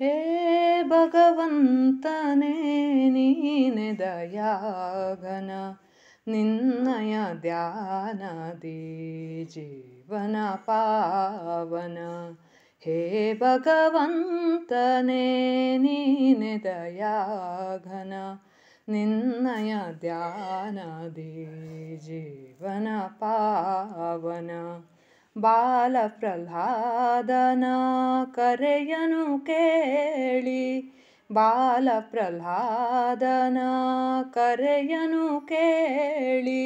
हे भगवन्तने नीने दयाघन ध्यान द्यानदि जीवन पावन हे भगवन्तने नीने दयाघन ध्यान द्यानदि जीवन पावन ಬಾಲಪ್ರಹ್ಲಾದನ ಕರೆಯನು ಕೇಳಿ ಬಾಲಪ್ರಹ್ಲಾದನ ಕರೆಯನು ಕೇಳಿ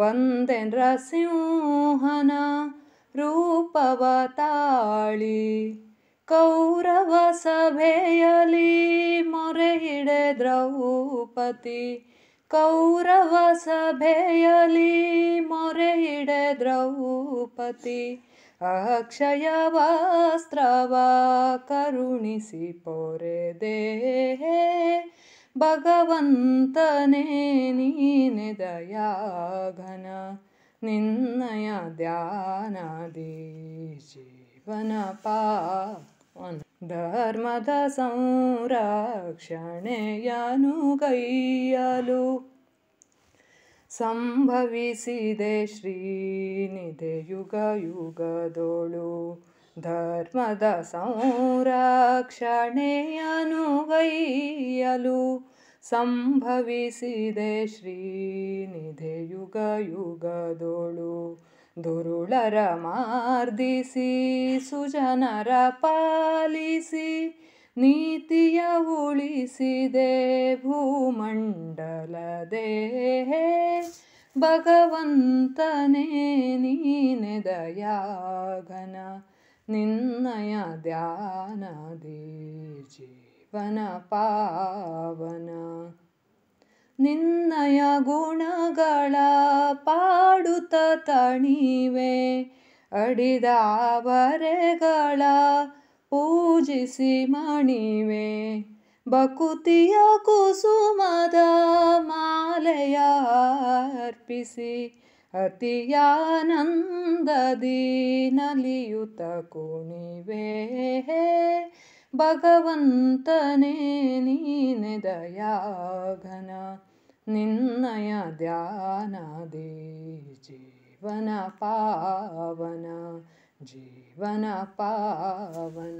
ಬಂದೆನ್ರ ಸಿಂಹನ ರೂಪವ ತಾಳಿ ಕೌರವ ಮೊರೆ ಮೊರೆಹಿಡೆ ದ್ರೌಪದಿ ಕೌರವ ಮೊರೆ ಮೊರೆಹಿಡೆ ದ್ರೌ अक्षयवस्त्रव करुणि पोरे देहे रे देहे भगवन्तनेनिदयाघन निन्दय ध्यानादि जीवनपा धर्मद संरक्षणे अनुगैयलु संभीनिधयुगयुगदोळु धर्मद संरक्षणेन वैयु संभवस श्री निधयुगयुगदोळु दुरुलरमी सुजनर पालसि उ भूमण्डलदेहे ಭಗವಂತನೇ ನೀನೆ ದಯಾಘನ ನಿನ್ನಯ ಧ್ಯಾನ ಜೀವನ ಪಾವನ ನಿನ್ನಯ ಗುಣಗಳ ಪಾಡುತ್ತ ತಣಿವೆ ಅಡಿದಾವರೆಗಳ ಪೂಜಿಸಿ ಮಣಿವೆ बकुति य कुसुमदा मालयार्पिसि अति आनन्ददीनलियुत कोणिवेः भगवन्तनिदयाघन जीवन पावन जीवन पावन